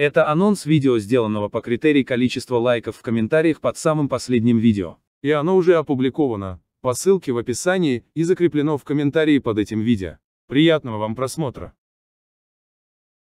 Это анонс видео, сделанного по критерии количества лайков в комментариях под самым последним видео. И оно уже опубликовано, по ссылке в описании и закреплено в комментарии под этим видео. Приятного вам просмотра!